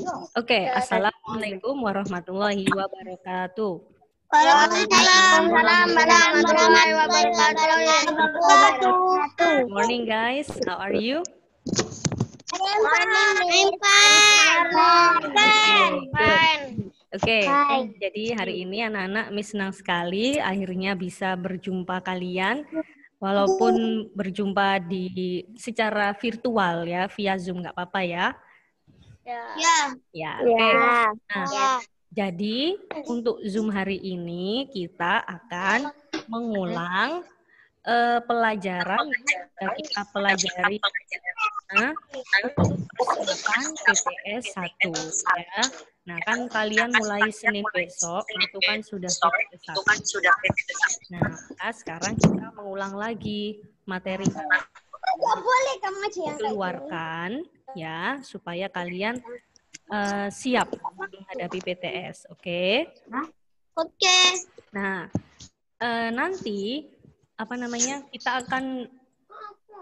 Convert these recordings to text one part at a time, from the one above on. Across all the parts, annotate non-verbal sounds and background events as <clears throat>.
Oke, okay. assalamualaikum warahmatullahi wabarakatuh. Waalaikumsalam warahmatullahi wabarakatuh. Morning guys, how are you? I'm fine. I'm fine. Oke, okay. jadi hari ini anak-anak Miss senang sekali akhirnya bisa berjumpa kalian walaupun berjumpa di secara virtual ya via Zoom nggak apa-apa ya. Ya. Ya. Ya. ya. Okay. Nah, ya. Jadi untuk Zoom hari ini kita akan mengulang uh, pelajaran yang kita pelajari nah, eh, persiapan PPS satu ya. Nah, kan kalian mulai Senin besok itu kan sudah PPS 1. Kan nah, sekarang kita mengulang lagi materi nggak boleh kamu keluarkan ya supaya kalian uh, siap menghadapi PTS, oke? Okay? Oke. Okay. Nah, uh, nanti apa namanya kita akan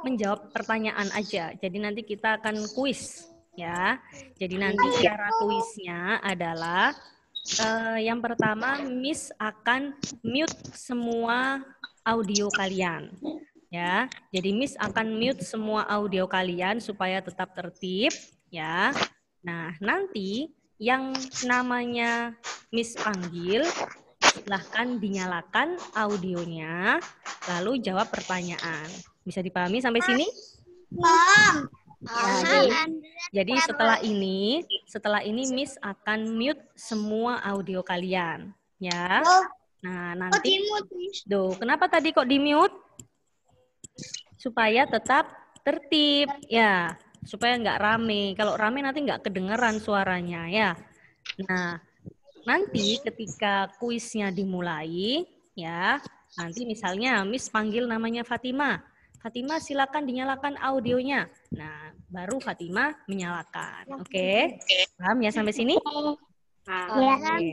menjawab pertanyaan aja. Jadi nanti kita akan kuis, ya. Jadi nanti cara kuisnya adalah uh, yang pertama Miss akan mute semua audio kalian ya. Jadi Miss akan mute semua audio kalian supaya tetap tertib ya. Nah, nanti yang namanya Miss panggil silahkan dinyalakan audionya lalu jawab pertanyaan. Bisa dipahami sampai sini? Mom. jadi, jadi setelah ini, setelah ini Miss akan mute semua audio kalian, ya. Nah nanti, do kenapa tadi kok di mute? supaya tetap tertib ya supaya nggak rame kalau rame nanti nggak kedengeran suaranya ya nah nanti ketika kuisnya dimulai ya nanti misalnya Miss panggil namanya Fatima Fatima silakan dinyalakan audionya nah baru Fatima menyalakan oke okay. paham ya sampai sini iya. oke okay.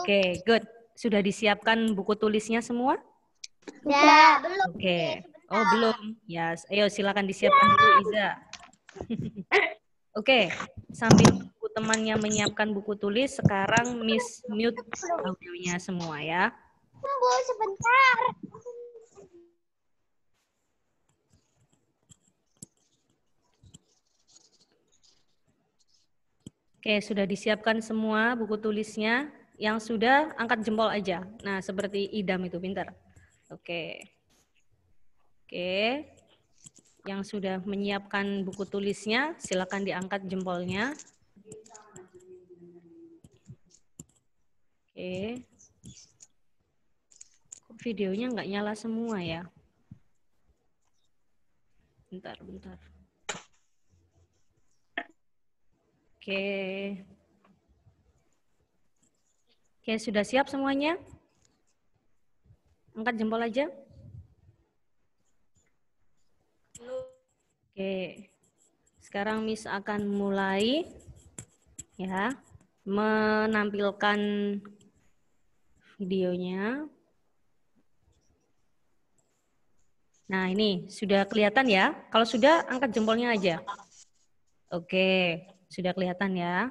okay, good sudah disiapkan buku tulisnya semua? Ya, belum. Oke. Okay. Oh, belum. Ya, yes. ayo silakan disiapkan dulu Iza. <laughs> Oke, okay. sambil buku temannya menyiapkan buku tulis, sekarang Miss mute audionya semua ya. Tunggu sebentar. Oke, sudah disiapkan semua buku tulisnya. Yang sudah, angkat jempol aja. Nah, seperti idam itu, pintar. Oke. Oke. Yang sudah menyiapkan buku tulisnya, silakan diangkat jempolnya. Oke. Kok videonya nggak nyala semua ya? Bentar, bentar. Oke. Oke, sudah siap semuanya? Angkat jempol aja. Oke. Sekarang Miss akan mulai ya menampilkan videonya. Nah, ini sudah kelihatan ya? Kalau sudah angkat jempolnya aja. Oke, sudah kelihatan ya?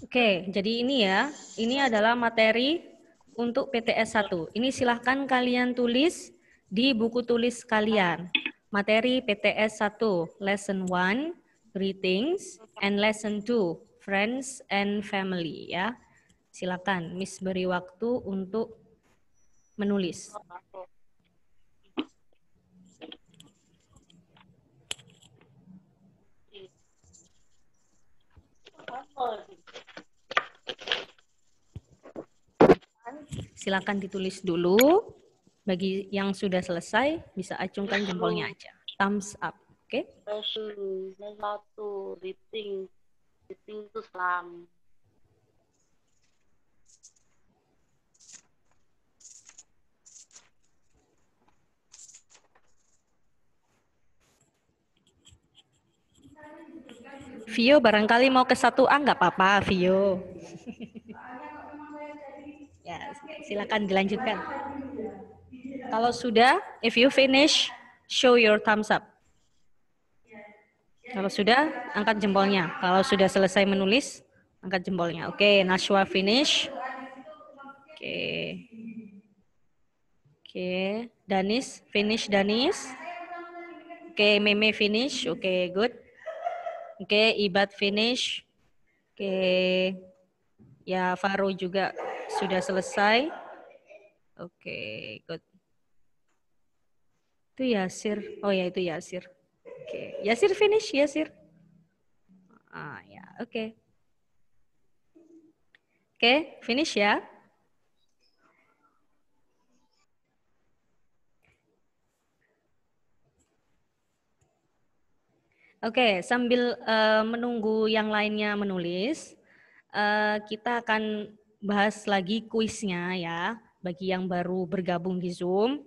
Oke, jadi ini ya, ini adalah materi untuk PTS 1. Ini silahkan kalian tulis di buku tulis kalian. Materi PTS 1, Lesson 1, Greetings, and Lesson 2, Friends and Family. ya. Silakan, Miss beri waktu untuk menulis. silakan ditulis dulu. Bagi yang sudah selesai, bisa acungkan jempolnya aja. Thumbs up, oke? Okay? Satu, selam. Vio barangkali mau ke satu A, nggak apa-apa, Vio. <laughs> Ya, silakan dilanjutkan. Kalau sudah, if you finish, show your thumbs up. Kalau sudah, angkat jempolnya. Kalau sudah selesai menulis, angkat jempolnya. Oke, okay, Nashwa finish. Oke. Okay. Oke, okay. Danis finish Danis. Oke, okay, Meme finish. Oke, okay, good. Oke, okay, Ibad finish. Oke. Okay. Ya, faru juga sudah selesai? Oke, okay, good. Itu Yasir. Oh ya, itu Yasir. Oke, okay. Yasir finish, Yasir. Ah ya, oke. Okay. Oke, okay, finish ya. Oke, okay, sambil uh, menunggu yang lainnya menulis, uh, kita akan bahas lagi kuisnya ya bagi yang baru bergabung di Zoom.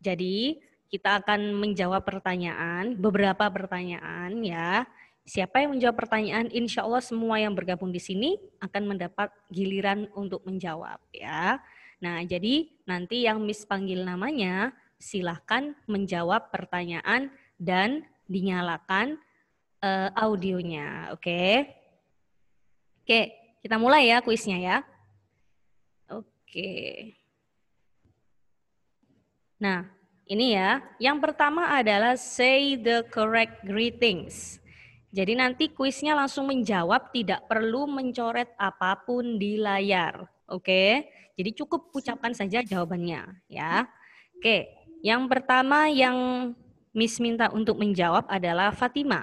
Jadi, kita akan menjawab pertanyaan, beberapa pertanyaan ya. Siapa yang menjawab pertanyaan, insya Allah semua yang bergabung di sini akan mendapat giliran untuk menjawab ya. Nah, jadi nanti yang Miss panggil namanya, silahkan menjawab pertanyaan dan dinyalakan uh, audionya, oke? Okay? Oke, okay, kita mulai ya kuisnya ya. Oke. Nah, ini ya. Yang pertama adalah say the correct greetings. Jadi nanti kuisnya langsung menjawab, tidak perlu mencoret apapun di layar. Oke. Jadi cukup ucapkan saja jawabannya, ya. Oke. Yang pertama yang Miss minta untuk menjawab adalah Fatima.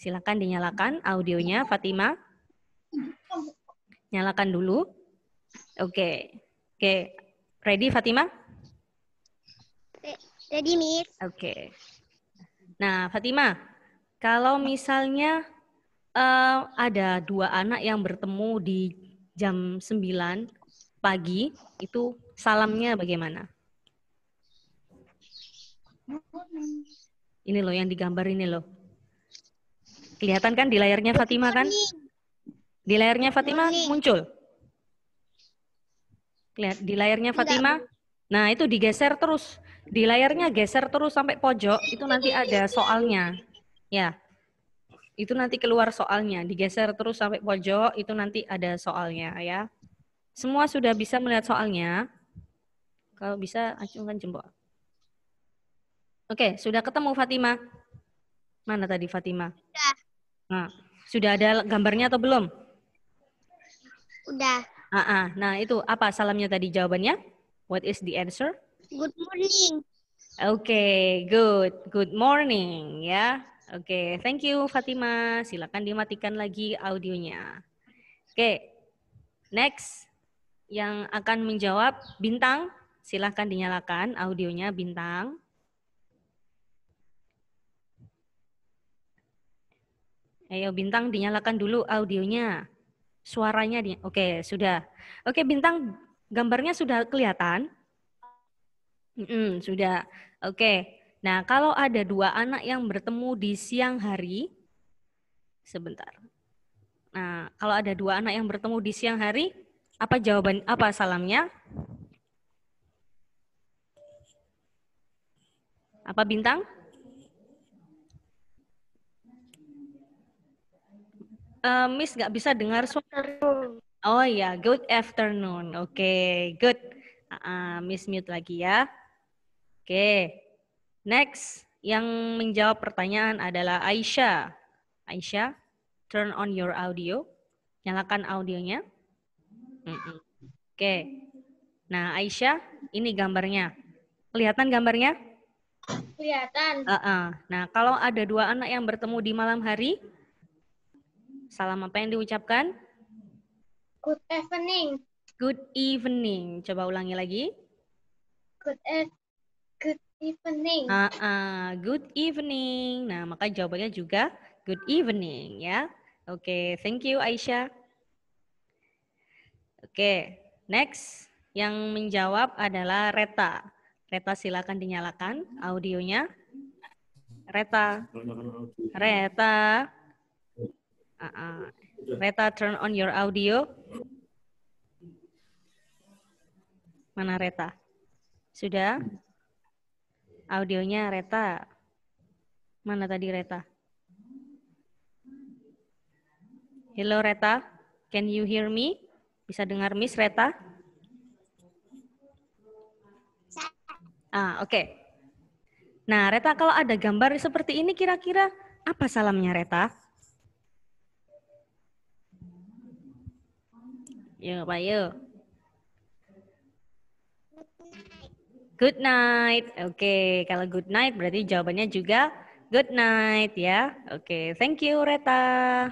Silakan dinyalakan audionya Fatima. Nyalakan dulu. Oke. Oke, ready Fatima? Ready Miss. Oke. Nah Fatima, kalau misalnya uh, ada dua anak yang bertemu di jam 9 pagi, itu salamnya bagaimana? Ini loh yang digambar ini loh. Kelihatan kan di layarnya Fatima kan? Di layarnya Fatima muncul. Lihat di layarnya Fatima. Nah, itu digeser terus. Di layarnya geser terus sampai pojok, itu nanti ada soalnya. Ya. Itu nanti keluar soalnya, digeser terus sampai pojok, itu nanti ada soalnya ya. Semua sudah bisa melihat soalnya? Kalau bisa acungkan jempol. Oke, sudah ketemu Fatima? Mana tadi Fatima? Sudah. Nah, sudah ada gambarnya atau belum? Udah. Uh -uh. Nah itu apa salamnya tadi jawabannya? What is the answer? Good morning. Oke, okay, good. Good morning ya. Oke, okay, thank you Fatima. Silakan dimatikan lagi audionya. Oke, okay, next yang akan menjawab bintang. Silahkan dinyalakan audionya bintang. Ayo bintang dinyalakan dulu audionya suaranya nih. Oke, sudah. Oke, bintang gambarnya sudah kelihatan? Mm sudah. Oke. Nah, kalau ada dua anak yang bertemu di siang hari, sebentar. Nah, kalau ada dua anak yang bertemu di siang hari, apa jawaban apa salamnya? Apa bintang? uh, Miss nggak bisa dengar suara. Oh ya, yeah. good afternoon. Oke, okay, good. Uh, Miss mute lagi ya. Oke, okay. next yang menjawab pertanyaan adalah Aisyah. Aisyah, turn on your audio. Nyalakan audionya. Mm -mm. Oke. Okay. Nah, Aisyah, ini gambarnya. Kelihatan gambarnya? Kelihatan. Uh -uh. Nah, kalau ada dua anak yang bertemu di malam hari, Salam apa yang diucapkan? Good evening. Good evening. Coba ulangi lagi. Good evening. Good evening. Uh, uh, good evening. Nah, maka jawabannya juga good evening ya. Oke, okay, thank you Aisyah. Oke, okay, next yang menjawab adalah Reta. Reta silakan dinyalakan audionya. Reta. Reta. Uh -uh. Reta, turn on your audio. Mana Reta? Sudah? Audionya Reta. Mana tadi Reta? Hello Reta, can you hear me? Bisa dengar Miss Reta? Ah, oke. Okay. Nah, Reta kalau ada gambar seperti ini kira-kira apa salamnya Reta? Ya Pak Yo. Good night. Oke, okay. kalau good night berarti jawabannya juga good night ya. Oke, okay. thank you Reta.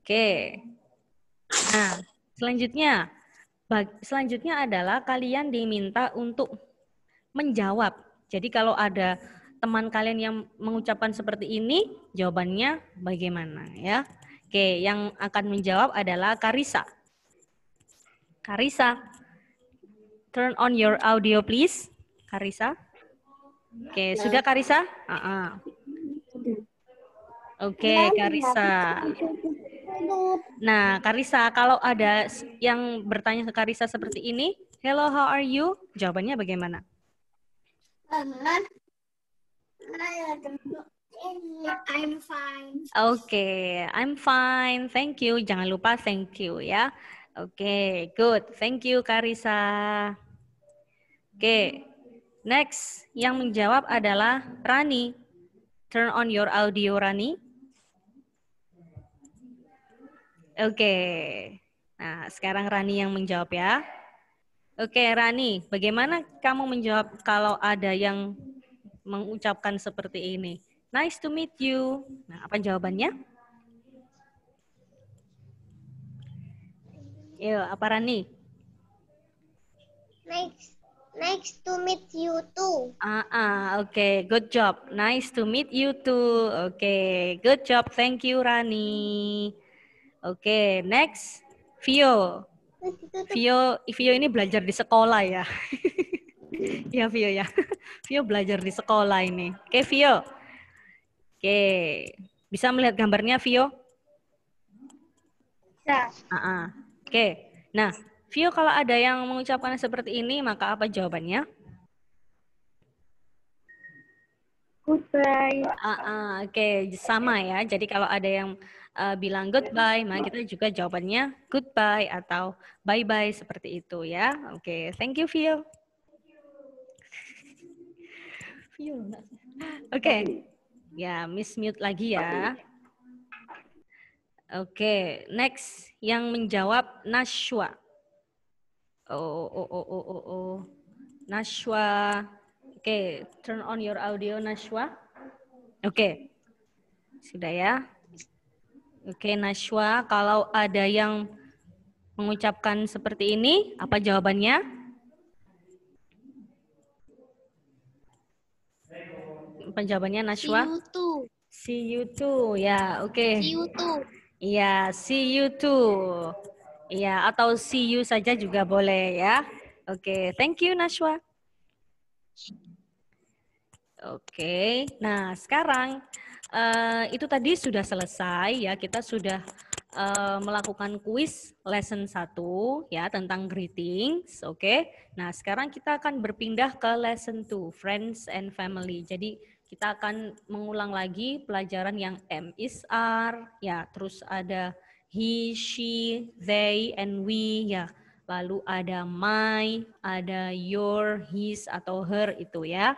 Oke. Okay. Nah, selanjutnya selanjutnya adalah kalian diminta untuk menjawab. Jadi kalau ada teman kalian yang mengucapkan seperti ini, jawabannya bagaimana ya? Oke, yang akan menjawab adalah Karisa. Karisa. Turn on your audio please, Karisa. Oke, okay, sudah Karisa? Uh -uh. Oke, okay, ya. Karisa. Nah, Karisa, kalau ada yang bertanya ke Karisa seperti ini, "Hello, how are you?" Jawabannya bagaimana? Eh, I'm fine. Oke, okay, I'm fine. Thank you. Jangan lupa thank you ya. Oke, okay, good. Thank you, Karisa. Oke, okay, next yang menjawab adalah Rani. Turn on your audio, Rani. Oke, okay. nah sekarang Rani yang menjawab ya. Oke, okay, Rani, bagaimana kamu menjawab kalau ada yang mengucapkan seperti ini? Nice to meet you. Nah, apa jawabannya? Yo, iya, apa Rani? Nice, nice to meet you too. Ah, ah, oke, okay. good job. Nice to meet you too. Oke, okay. good job. Thank you, Rani. Oke, okay. next, Vio. Vio, Vio ini belajar di sekolah ya. <laughs> ya Vio ya. <laughs> Vio belajar di sekolah ini. Oke, okay, Vio. Oke. Okay. Bisa melihat gambarnya, Vio? Bisa. Uh -uh. Oke. Nah, Vio kalau ada yang mengucapkan seperti ini, maka apa jawabannya? Goodbye. Uh, uh, Oke, okay. sama ya. Jadi kalau ada yang uh, bilang goodbye, maka kita juga jawabannya goodbye atau bye-bye seperti itu ya. Oke, okay. thank you Vio. Oke. Okay. Ya, miss mute lagi ya. Oke, next yang menjawab Nashwa. Oh, oh, oh, oh, oh, oh. Nashwa. Oke, turn on your audio Nashwa. Oke. Sudah ya. Oke, Nashwa, kalau ada yang mengucapkan seperti ini, apa jawabannya? Apa jawabannya Nashwa? See you too. See you too. Ya, oke. Okay. See you too. Iya, see you too. Iya, atau see you saja juga boleh ya. Oke, okay. thank you Nashwa. Oke, okay. nah sekarang uh, itu tadi sudah selesai ya, kita sudah uh, melakukan kuis lesson 1 ya tentang greetings, oke. Okay? Nah, sekarang kita akan berpindah ke lesson 2, friends and family. Jadi kita akan mengulang lagi pelajaran yang M is R, ya, terus ada he, she, they, and we, ya. Lalu ada my, ada your, his, atau her itu ya.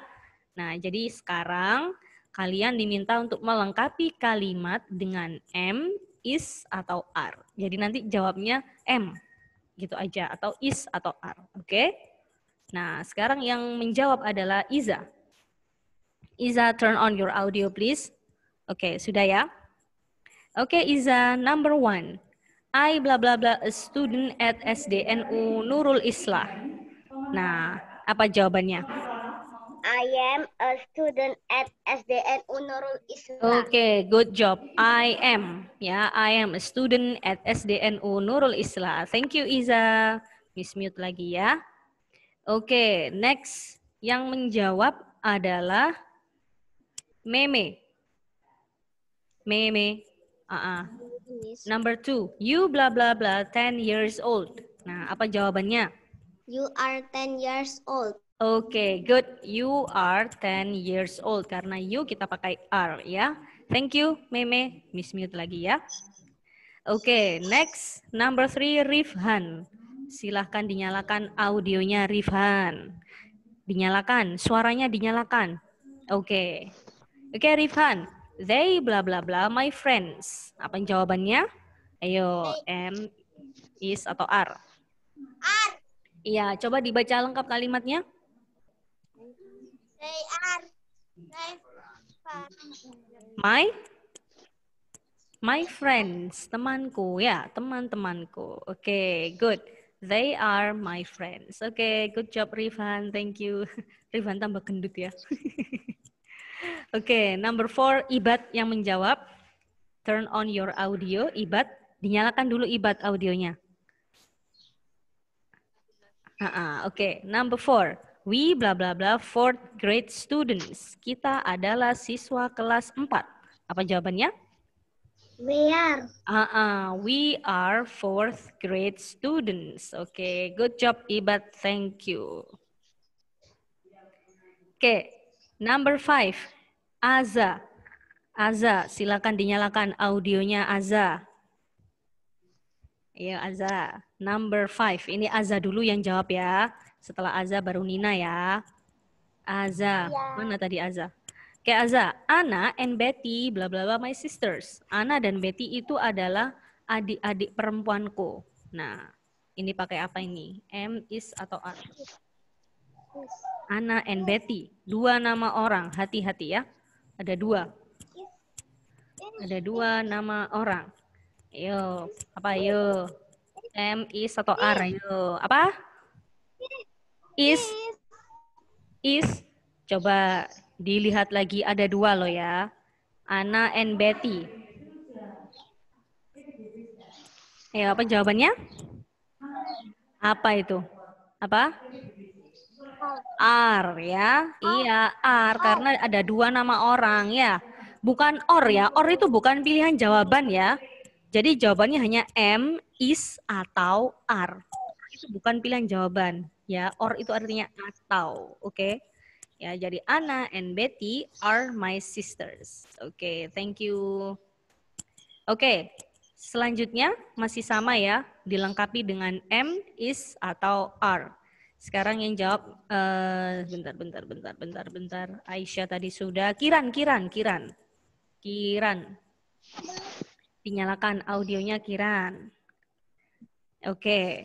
Nah, jadi sekarang kalian diminta untuk melengkapi kalimat dengan M, is, atau R. Jadi nanti jawabnya M gitu aja, atau is, atau R. Oke? Okay? Nah, sekarang yang menjawab adalah Iza. Iza, turn on your audio please. Oke, okay, sudah ya? Oke, okay, Iza, number one. I bla bla bla a student at SDNU Nurul Islah. Nah, apa jawabannya? I am a student at SDNU Nurul Islah. Oke, okay, good job. I am. Ya, yeah, I am a student at SDNU Nurul Islah. Thank you, Iza. Miss mute lagi ya. Oke, okay, next yang menjawab adalah Meme. Meme. Uh -uh. Number two, you blah blah blah ten years old. Nah, apa jawabannya? You are ten years old. Oke, okay, good. You are ten years old. Karena you kita pakai are ya. Thank you, Meme. Miss mute lagi ya. Oke, okay, next. Number three, Rifhan. Silahkan dinyalakan audionya Rifhan. Dinyalakan, suaranya dinyalakan. Oke. Okay. Oke okay, Rifan, they bla bla bla my friends. Apa jawabannya? Ayo, M, is atau R? R. Iya, coba dibaca lengkap kalimatnya. They are my my friends, temanku ya, teman-temanku. Oke, okay, good. They are my friends. Oke, okay, good job Rifan. Thank you. <laughs> Rifan tambah gendut ya. <laughs> Oke, okay, number four, Ibat yang menjawab. Turn on your audio, Ibat. Dinyalakan dulu Ibat audionya. Uh -uh, Oke, okay. number four. We bla bla bla fourth grade students. Kita adalah siswa kelas empat. Apa jawabannya? We are. Uh -uh, we are fourth grade students. Oke, okay. good job Ibat. Thank you. Oke, okay. Number five, Aza. Aza, silakan dinyalakan audionya Aza. Iya Aza. Number five, ini Aza dulu yang jawab ya. Setelah Aza baru Nina ya. Aza, ya. mana tadi Aza? Oke Aza, Anna and Betty, bla bla bla my sisters. Anna dan Betty itu adalah adik-adik perempuanku. Nah, ini pakai apa ini? M, is, atau R? Anna and Betty. Dua nama orang, hati-hati ya. Ada dua. Ada dua nama orang. Yo, apa yo? M, is atau R? Yo, apa? Is. Is. Coba dilihat lagi ada dua loh ya. Anna and Betty. Ayo, apa jawabannya? Apa itu? Apa? R ya. Iya, R karena ada dua nama orang ya. Bukan or ya. Or itu bukan pilihan jawaban ya. Jadi jawabannya hanya M, is atau R. Itu bukan pilihan jawaban ya. Or itu artinya atau, oke? Okay? Ya, jadi Anna and Betty are my sisters. Oke, okay, thank you. Oke. Okay. Selanjutnya masih sama ya, dilengkapi dengan M, is, atau are. Sekarang yang jawab uh, bentar bentar bentar bentar bentar. Aisyah tadi sudah. Kiran, Kiran, Kiran. Kiran. Dinyalakan audionya Kiran. Oke. Okay. Oke,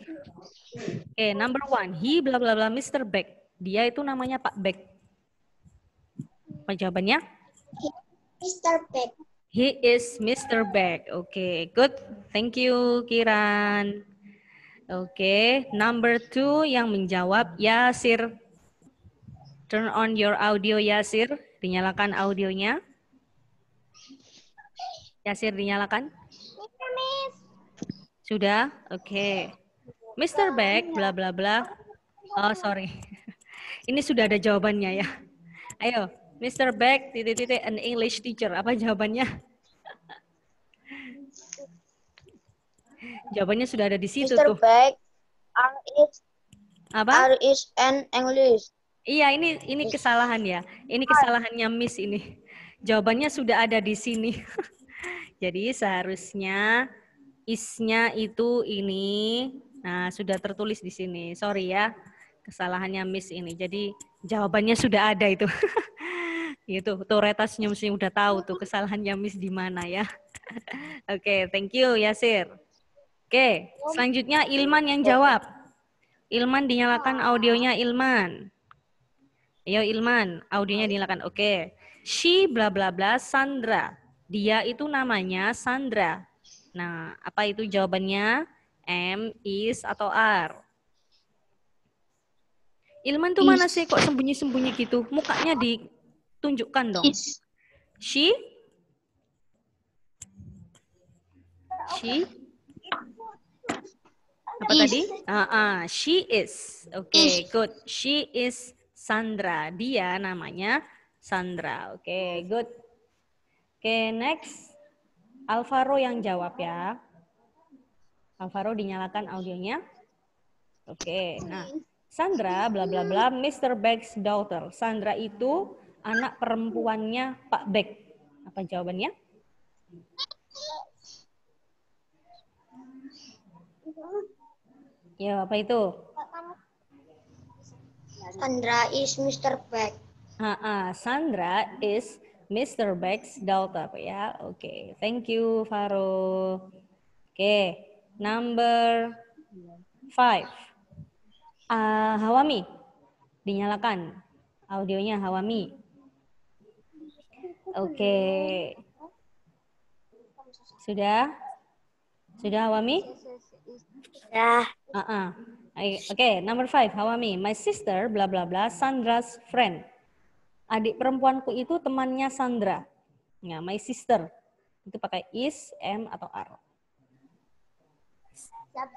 okay, number one. He bla bla bla Mr. Beck. Dia itu namanya Pak Beck. Apa jawabannya? Mr. Beck. He is Mr. Beck. Oke, okay, good. Thank you, Kiran. Oke, okay. number two yang menjawab Yasir. Turn on your audio Yasir. Dinyalakan audionya. Yasir dinyalakan. Iya, sudah, oke. Okay. Mr. Beck, bla bla bla. Oh sorry, <laughs> ini sudah ada jawabannya ya. Ayo, Mr. Beck, titik titik an English teacher. Apa jawabannya? Jawabannya sudah ada di situ Mr. tuh. Back, R is apa? R is an English. Iya, ini ini kesalahan ya. Ini kesalahannya Miss ini. Jawabannya sudah ada di sini. <laughs> Jadi seharusnya isnya itu ini. Nah, sudah tertulis di sini. Sorry ya. Kesalahannya Miss ini. Jadi jawabannya sudah ada itu. <laughs> itu tuh Reta senyum udah tahu tuh kesalahannya Miss di mana ya. <laughs> Oke, okay, thank you Yasir. Oke, selanjutnya Ilman yang jawab. Ilman dinyalakan audionya Ilman. Ayo Ilman, audionya dinyalakan. Oke. She bla bla bla Sandra. Dia itu namanya Sandra. Nah, apa itu jawabannya? M, is atau R? Ilman tuh is. mana sih kok sembunyi-sembunyi gitu? Mukanya ditunjukkan dong. Is. She? She? Apa is. tadi? Uh, uh, she is. Oke, okay, good. She is Sandra. Dia namanya Sandra. Oke, okay, good. Oke, okay, next. Alvaro yang jawab ya. Alvaro dinyalakan audionya. Oke, okay, nah. Sandra, bla bla bla, Mr. Beck's daughter. Sandra itu anak perempuannya Pak Beck. Apa jawabannya? Ya, apa itu? Sandra is Mr. Beck. Uh, uh, Sandra is Mr. Beck's daughter ya. Oke, okay. thank you Faro. Oke, okay. number five. Uh, Hawami, dinyalakan audionya Hawami. Oke. Okay. Sudah? Sudah Hawami? Ya. Uh-uh. Oke, okay, number five, Hawami. My sister, bla bla bla, Sandra's friend. Adik perempuanku itu temannya Sandra. Ya, my sister. Itu pakai is, m, atau r. Saya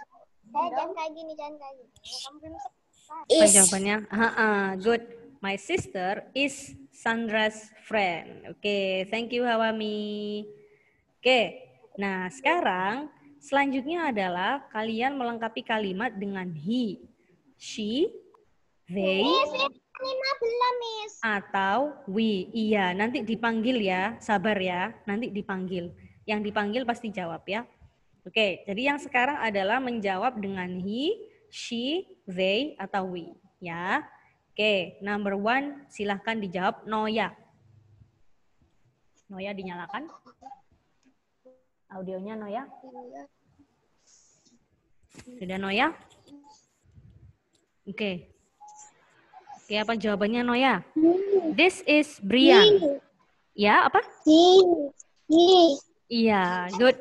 jangan kayak gini, jangan kayak gini. Is. Jawabannya, uh-uh, good. My sister is Sandra's friend. Oke, okay, thank you Hawami. Oke, okay, nah sekarang Selanjutnya adalah kalian melengkapi kalimat dengan he, she, they, Atau we. Iya, nanti dipanggil ya. Sabar ya, nanti dipanggil. Yang dipanggil pasti jawab ya. Oke, jadi yang sekarang adalah menjawab dengan he, she, they, atau we. Ya. Oke, number one silahkan dijawab Noya. Noya dinyalakan. Audionya Noya? Iya. Sudah Noya? Oke. Okay. Oke, okay, apa jawabannya Noya? Hmm. This is Brian. Ya, apa? Iya, good.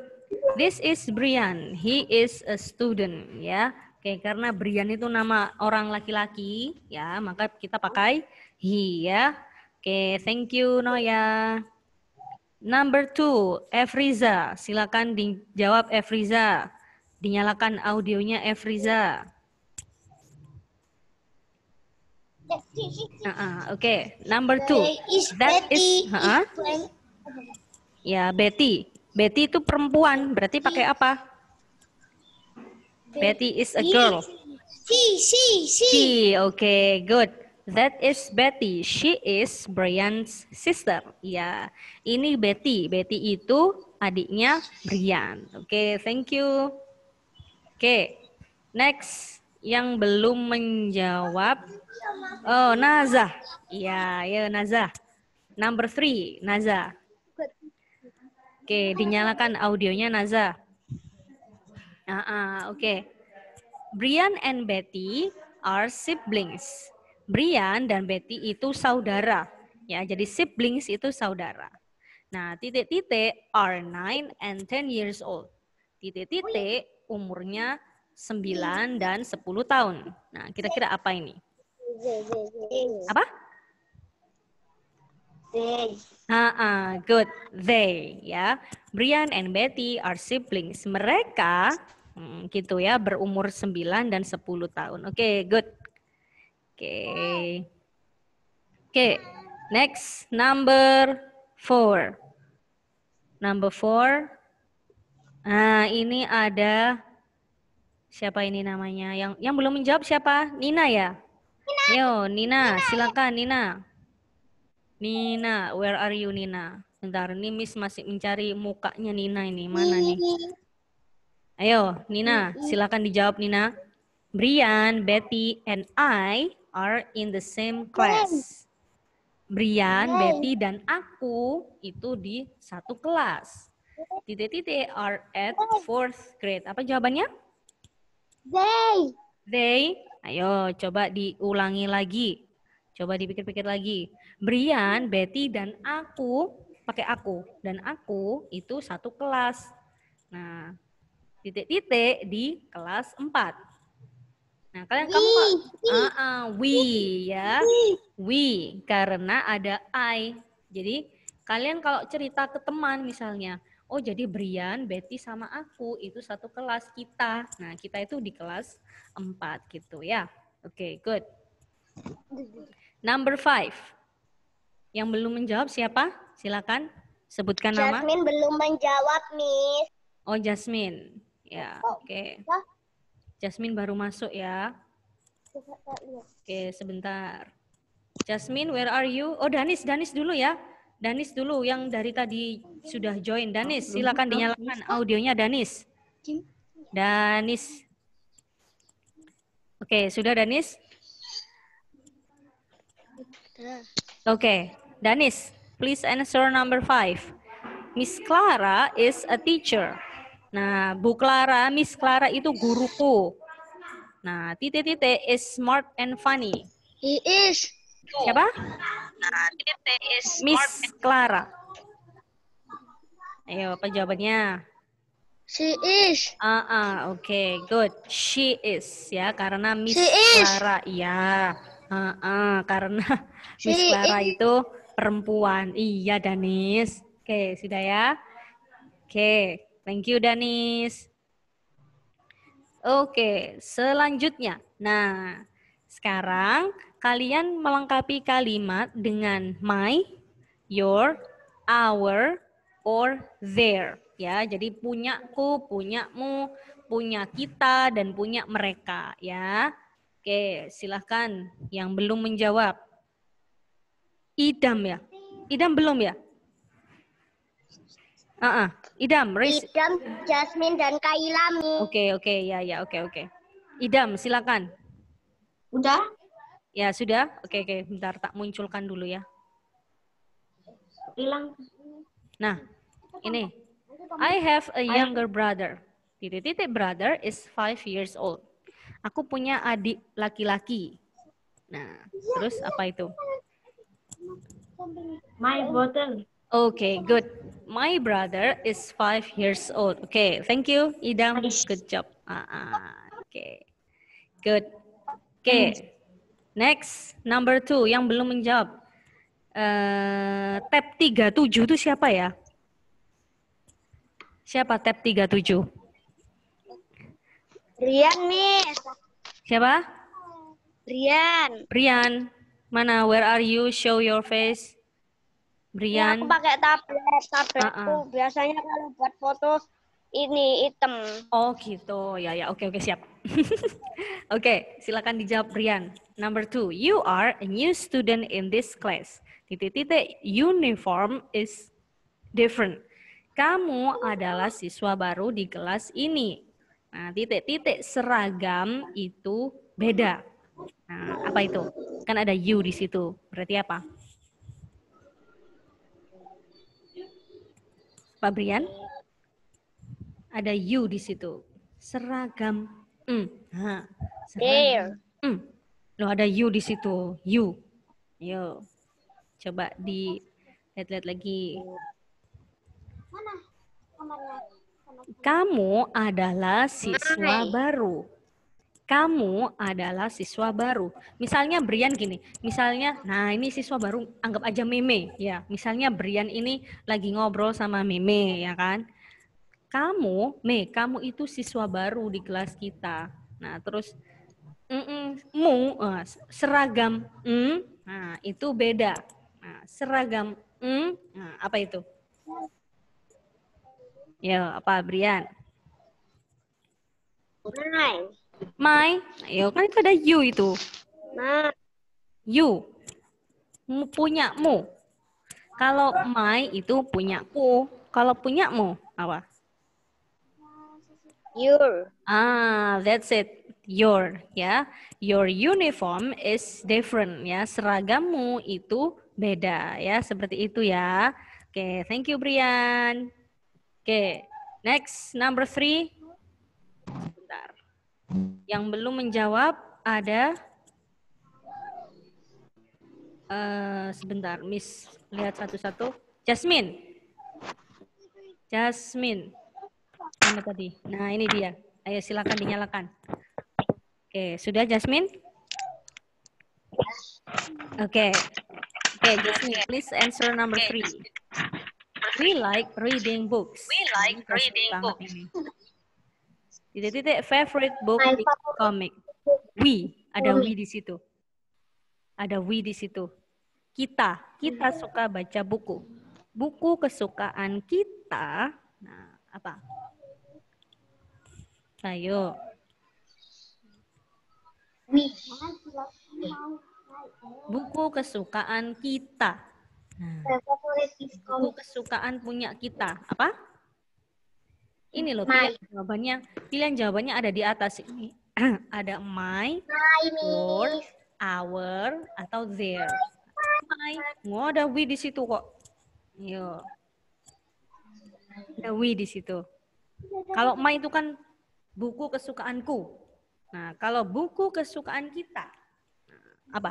This is Brian. He is a student, ya. Oke, okay, karena Brian itu nama orang laki-laki, ya, maka kita pakai he, ya. Oke, okay, thank you Noya. Number two, Efriza. Silakan dijawab Efriza. Dinyalakan audionya Efriza. Uh, uh, Oke, okay. number two. That is, uh, uh. Ya, Betty. Betty itu perempuan, berarti pakai apa? Betty is a girl. She, she, she. She, okay, good. That is Betty. She is Brian's sister. Ya, ini Betty. Betty itu adiknya Brian. Oke, okay, thank you. Oke, okay, next yang belum menjawab. Oh, Naza. Ya, ya Naza. Number three, Naza. Oke, okay, dinyalakan audionya Naza. uh -uh, ah, ah, oke. Okay. Brian and Betty are siblings. Brian dan Betty itu saudara. Ya, jadi siblings itu saudara. Nah, titik-titik are 9 and 10 years old. Titik-titik umurnya 9 dan 10 tahun. Nah, kira-kira apa ini? Apa? They. Uh -uh, good. They, ya. Brian and Betty are siblings. Mereka, hmm, gitu ya, berumur 9 dan 10 tahun. Oke, okay, good okay. okay, next number four. Number four. Nah, ini ada siapa ini namanya? Yang yang belum menjawab siapa? Nina ya? Nina. Yo, Nina, Nina. silakan Nina. Nina, where are you Nina? Bentar, ini Miss masih mencari mukanya Nina ini. Mana nih? Ayo, Nina, silakan dijawab Nina. Brian, Betty, and I are in the same class. Brian, Betty, dan aku itu di satu kelas. Titik-titik are at fourth grade. Apa jawabannya? They. They. Ayo, coba diulangi lagi. Coba dipikir-pikir lagi. Brian, Betty, dan aku, pakai aku, dan aku itu satu kelas. Nah, titik-titik di kelas empat. Nah, kalian we. kamu kok we. Uh, uh, we ya. We. we karena ada I. Jadi kalian kalau cerita ke teman misalnya, oh jadi Brian, Betty sama aku itu satu kelas kita. Nah, kita itu di kelas 4 gitu ya. Oke, okay, good. Number five. Yang belum menjawab siapa? Silakan sebutkan Jasmine nama. Jasmine belum menjawab, Miss. Oh, Jasmine. Ya, yeah, oh, oke. Okay. Ya. Jasmine baru masuk ya. Oke, sebentar. Jasmine, where are you? Oh, Danis, Danis dulu ya. Danis dulu yang dari tadi sudah join. Danis, silakan dinyalakan audionya Danis. Danis. Oke, sudah Danis? Oke, Danis, please answer number five. Miss Clara is a teacher. Nah, Bu Clara, Miss Clara itu guruku. Nah, titik-titik is smart and funny. He is. Siapa? Nah, titik-titik is Miss Clara. Ayo, apa jawabannya? She is. Ah, uh -uh, oke, okay, good. She is ya, karena Miss She Clara is. ya. Uh ah, -uh, ah, karena She Miss Clara is. itu perempuan. Iya, Danis. Oke, okay, sudah ya. Oke. Okay. Thank you Danis. Oke, selanjutnya. Nah, sekarang kalian melengkapi kalimat dengan my, your, our, or their. Ya, jadi punyaku, punyamu, punya kita, dan punya mereka. Ya, oke, silahkan yang belum menjawab. Idam ya, idam belum ya? Uh -uh. Idam, raise. Idam, Jasmine dan Kailami. Oke, okay, oke, okay, ya, ya, oke, okay, oke. Okay. Idam, silakan. Udah? Ya, sudah. Oke, okay, oke, okay. bentar tak munculkan dulu ya. Hilang. Nah, ini. I have a younger brother. Titik-titik brother is five years old. Aku punya adik laki-laki. Nah, terus apa itu? My bottle. Oke, okay, good my brother is five years old. Okay, thank you, Idam. Good job. Uh Okay, good. Okay, hmm. next number two yang belum menjawab. Uh, tab tujuh itu siapa ya? Siapa tab tujuh? Rian, Miss. Siapa? Rian. Rian. Mana? Where are you? Show your face. Iya, Brian. Ya, aku pakai tablet, tabletku uh -uh. biasanya kalau buat foto ini hitam. Oh gitu, ya ya, oke oke siap. <laughs> oke, okay, silakan dijawab Brian. Number two, you are a new student in this class. Titik-titik uniform is different. Kamu adalah siswa baru di kelas ini. Nah, titik-titik seragam itu beda. Nah, apa itu? Kan ada you di situ. Berarti apa? Pak Brian? Ada you di situ. Seragam. Mm. Ha. Seragam. Mm. Loh ada you di situ. You. Yo. Coba di lihat-lihat lagi. Kamu adalah siswa baru kamu adalah siswa baru. Misalnya Brian gini, misalnya, nah ini siswa baru, anggap aja Meme, ya. Misalnya Brian ini lagi ngobrol sama Meme, ya kan? Kamu, Me, kamu itu siswa baru di kelas kita. Nah, terus, mu, eh, seragam, mm, nah itu beda. Nah, seragam, mm, nah, apa itu? Ya, apa Brian? Hai. My. Ayo, kan itu ada you itu. Nah. You. mu. Kalau my itu punyaku. Kalau punya mu apa? Your. Ah, that's it. Your, ya. Your uniform is different, ya. Seragammu itu beda, ya. Seperti itu, ya. Oke, okay, thank you, Brian. Oke, okay, next, number three. Yang belum menjawab ada uh, sebentar, Miss lihat satu-satu. Jasmine. Jasmine. Mana tadi? Nah, ini dia. Ayo silakan dinyalakan. Oke, sudah Jasmine? Oke. Oke, Jasmine, please answer number three. We like reading books. We like reading books. Titik-titik favorite book My comic. We, ada we di situ. Ada we di situ. Kita, kita hmm. suka baca buku. Buku kesukaan kita, nah apa? Ayo. Buku kesukaan kita. Nah. Buku kesukaan punya kita. Apa? Ini loh pilihan my. jawabannya. Pilihan jawabannya ada di atas ini. <clears throat> ada my, my your, our, atau their. My. nggak ada we di situ kok. Yo. Iya. Ada we di situ. Kalau my itu kan buku kesukaanku. Nah, kalau buku kesukaan kita nah, apa?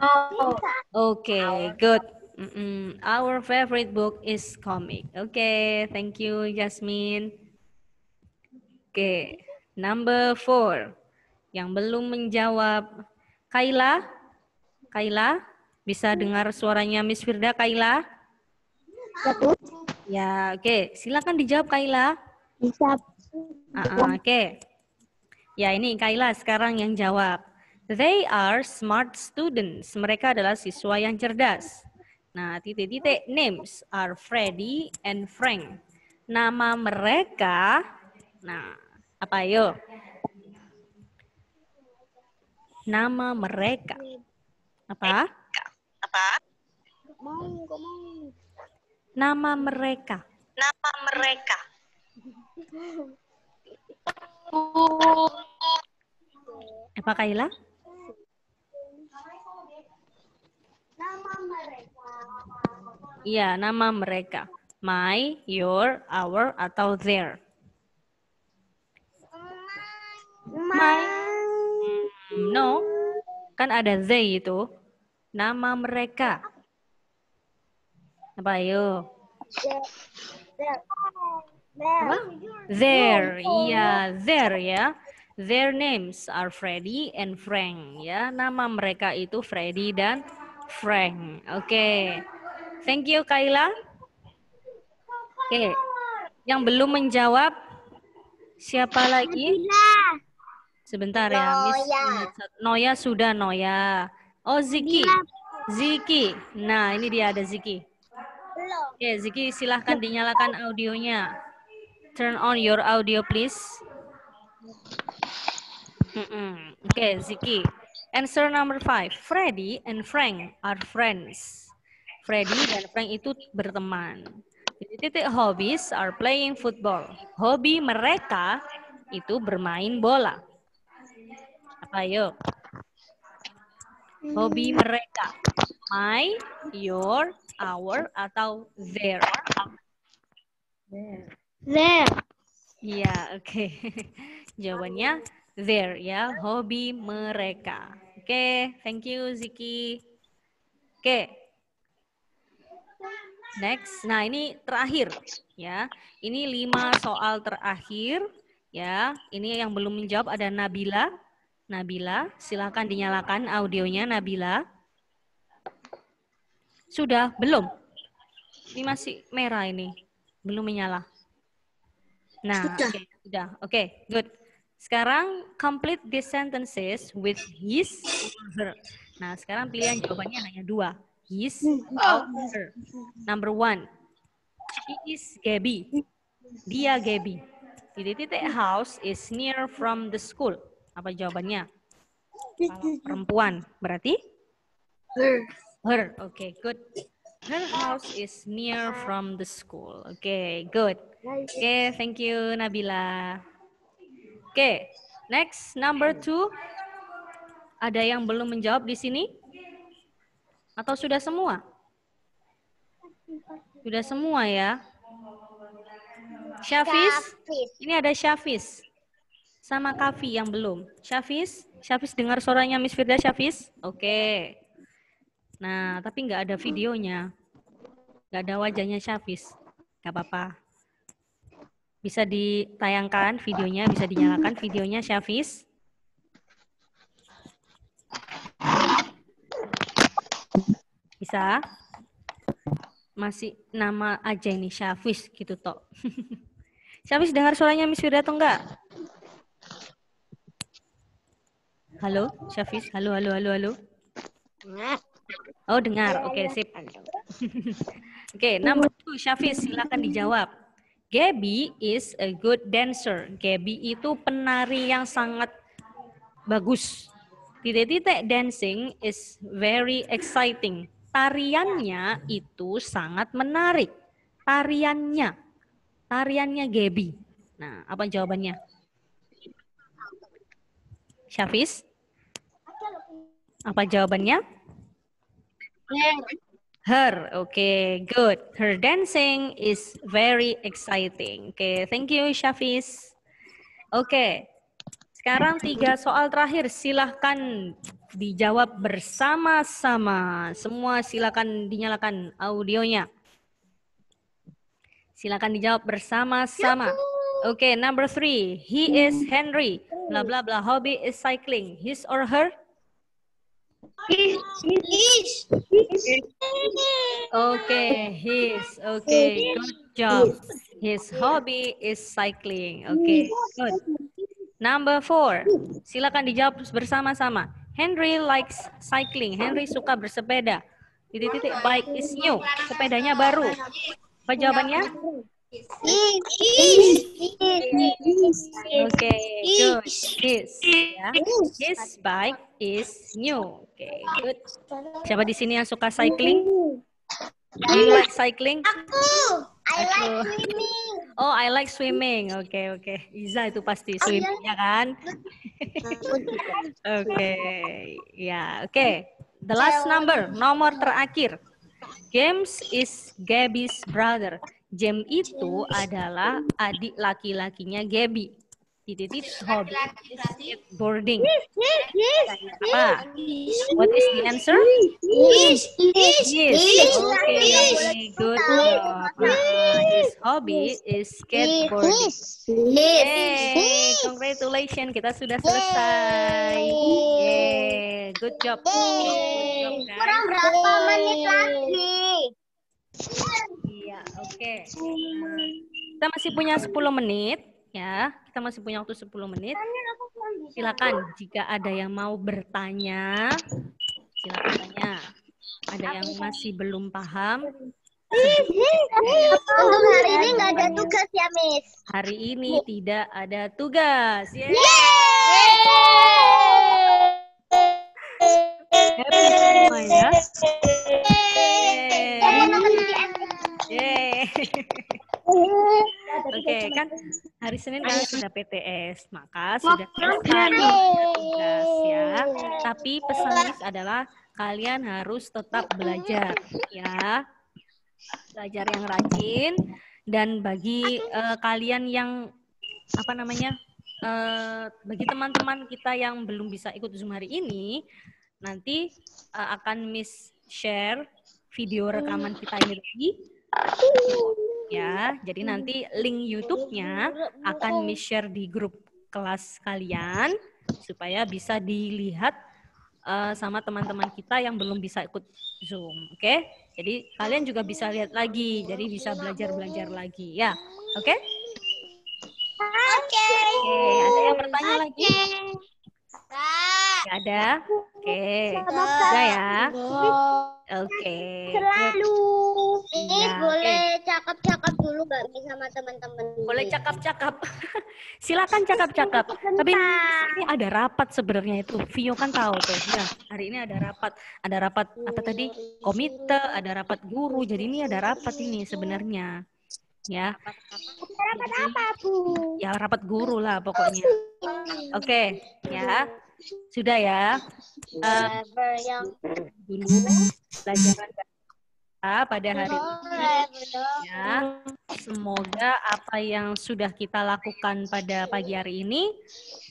Oh. Oke, okay, good. Mm -mm. Our favorite book is comic. Okay, thank you, Jasmine. Okay, number four. Yang belum menjawab, Kaila. Kaila, bisa dengar suaranya Miss Firda, Kaila? Betul. Ya, oke. Okay. Silakan dijawab, Kaila. Bisa. Uh -uh, oke. Okay. Ya, ini Kaila sekarang yang jawab. They are smart students. Mereka adalah siswa yang cerdas. Nah, titik-titik names are Freddy and Frank. Nama mereka, nah, apa yo? Nama mereka. Apa? Apa? Mau, mau. Nama mereka. Nama mereka. Apa Kaila? Nama mereka. Iya, nama mereka. My, your, our, atau their. My. No. Kan ada they itu. Nama mereka. Apa yuk? Apa? Their. Iya, their ya. Their names are Freddy and Frank. Ya, nama mereka itu Freddy dan Frank. Oke. Okay. Thank you Kaila. Oke. Okay. Yang belum menjawab siapa lagi? Sebentar ya, Miss Noya. sudah Noya. Oh, Ziki. Ziki. Nah, ini dia ada Ziki. Oke, okay, Ziki silahkan dinyalakan audionya. Turn on your audio please. Mm -mm. Oke, okay, Ziki. Answer number five. Freddy and Frank are friends. Freddy dan Frank itu berteman. Jadi titik hobbies are playing football. Hobi mereka itu bermain bola. Apa yuk? Hobi hmm. mereka. My, your, our, atau their. Their. Iya, oke. Okay. <laughs> Jawabannya their ya, hobi mereka. Oke, okay, thank you Ziki. Oke. Okay. Next. Nah, ini terakhir ya. Ini lima soal terakhir ya. Ini yang belum menjawab ada Nabila. Nabila, silakan dinyalakan audionya Nabila. Sudah belum? Ini masih merah ini. Belum menyala. Nah, sudah. Okay, sudah. Oke, okay, good. Sekarang complete these sentences with his or her. Nah, sekarang pilihan jawabannya hanya dua. His or her. Number one, she is Gabby. Dia Gabby. Titik-titik house is near from the school. Apa jawabannya? perempuan, berarti? Her. Her, oke, okay, good. Her house is near from the school. Oke, okay, good. Oke, okay, thank you Nabila. Oke, next number two. Ada yang belum menjawab di sini? Atau sudah semua? Sudah semua ya. Syafis, ini ada Syafis. Sama Kavi yang belum. Syafis, Syafis dengar suaranya Miss Firda Syafis? Oke. Nah, tapi nggak ada videonya. Nggak ada wajahnya Syafis. Nggak apa-apa. Bisa ditayangkan videonya, bisa dinyalakan videonya Syafis. Bisa? Masih nama aja ini Syafis gitu toh. <laughs> Syafis dengar suaranya Miss Firda atau enggak? Halo, Syafis. Halo, halo, halo, halo. Oh, dengar. Oke, okay, sip. <laughs> Oke, okay, nomor 2 Syafis silakan dijawab. Gabby is a good dancer. Gabby itu penari yang sangat bagus. Titik-titik dancing is very exciting. Tariannya itu sangat menarik. Tariannya. Tariannya Gabby. Nah, apa jawabannya? Syafis? Apa jawabannya? Yeah. Her, okay, good. Her dancing is very exciting. Okay, thank you, Shafiz. Oke, okay. sekarang tiga soal terakhir. Silahkan dijawab bersama-sama. Semua silakan dinyalakan audionya. Silakan dijawab bersama-sama. Oke, okay, number three. He is Henry. Blah blah blah, Hobby is cycling. His or her? His. His. his. Okay, his. Okay, good job. His hobby is cycling. Okay, good. Number four. Silakan dijawab bersama-sama. Henry likes cycling. Henry suka bersepeda. Titik-titik bike is new. Sepedanya baru. Apa jawabannya? Okay, good. his. yeah. This bike is new. Oke, good. Siapa di sini yang suka cycling? Do you like cycling? Aku. I like swimming. Oh, I like swimming. Oke, okay, oke. Okay. Iza itu pasti swimming kan? ya kan? oke. Okay. Ya, yeah, oke. Okay. The last number, nomor terakhir. James is Gabby's brother. James itu adalah adik laki-lakinya Gabby. He did hobi boarding. Yes, yes, Apa? What is the answer? Yes. Yes. yes. Okay, lovely. Good his hobby is skateboarding. Yay congratulations. Kita sudah selesai. Yeah. Good job. Kurang berapa menit lagi? Iya, oke. Kita masih punya 10 menit ya. Kita masih punya waktu 10 menit. Silakan jika ada yang mau bertanya, silakan tanya. Ada yang masih belum paham? Untuk hari ini nggak ada tugas ya, Miss? Hari ini tidak ada tugas. Yeay! Yeay! <laughs> Oke, okay, kan hari Senin kan sudah PTS, maka sudah tugas ya. Tapi pesannya adalah kalian harus tetap belajar ya. Belajar yang rajin dan bagi uh, kalian yang apa namanya? Uh, bagi teman-teman kita yang belum bisa ikut Zoom hari ini, nanti uh, akan Miss share video rekaman kita ini lagi. Ya, Jadi nanti link YouTube-nya akan di share di grup kelas kalian supaya bisa dilihat uh, sama teman-teman kita yang belum bisa ikut Zoom, oke? Okay? Jadi kalian juga bisa lihat lagi, jadi bisa belajar-belajar lagi, ya, oke? Okay? Oke. Okay. Okay. Ada yang bertanya okay. lagi? Gak ada? Oke. Okay. ya? Oke. Okay. Selalu. Miss, ya, boleh cakap-cakap dulu Mbak Miss sama teman-teman? Boleh cakap-cakap. <laughs> Silakan cakap-cakap. Tapi ini ada rapat sebenarnya itu. Vio kan tahu tuh. Ya, hari ini ada rapat. Ada rapat apa tadi? Iya. Komite, ada rapat guru. Jadi ini ada rapat ini sebenarnya. Ya. Rapat apa, Bu? Ya, rapat guru lah pokoknya. Oke, okay. ya. Sudah ya. Uh, dulu pelajaran kita pada hari ini. Ya, semoga apa yang sudah kita lakukan pada pagi hari ini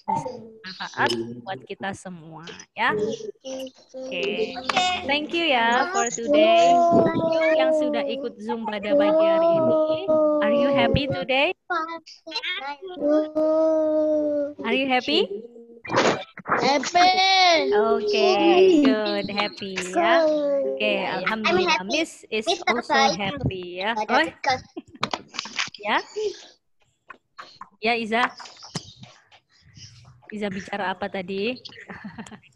bermanfaat buat kita semua ya. Oke. Okay. Thank you ya for today. Thank you yang sudah ikut Zoom pada pagi hari ini. Are you happy today? Are you happy? Happy. Okay, good, happy ya. Oke, okay, alhamdulillah. happy. Miss is Mr. also happy ya. Oh. ya. Ya, Iza. Iza bicara apa tadi?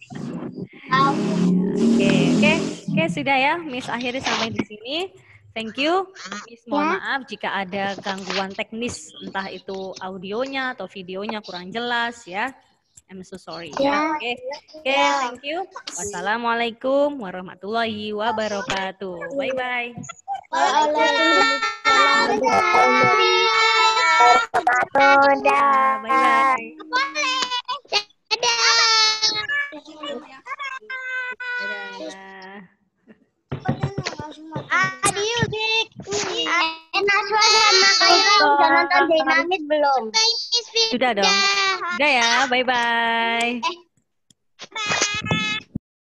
<laughs> Oke, oke. Oke, sudah ya. Miss akhirnya sampai di sini. Thank you. Miss, ya. mohon yeah. maaf jika ada gangguan teknis, entah itu audionya atau videonya kurang jelas ya. I'm so sorry. Ya, oke, yeah. oke, okay. Ya. okay, yeah. thank you. Wassalamualaikum warahmatullahi wabarakatuh. Bye bye. Waalaikumsalam Bye bye. Dadah. Dadah. Adi Udik. Eh, Naswa sama Kaila udah nonton Dynamit belum? Sudah dong. Sudah ya, bye-bye. Bye. Eh. -bye. bye.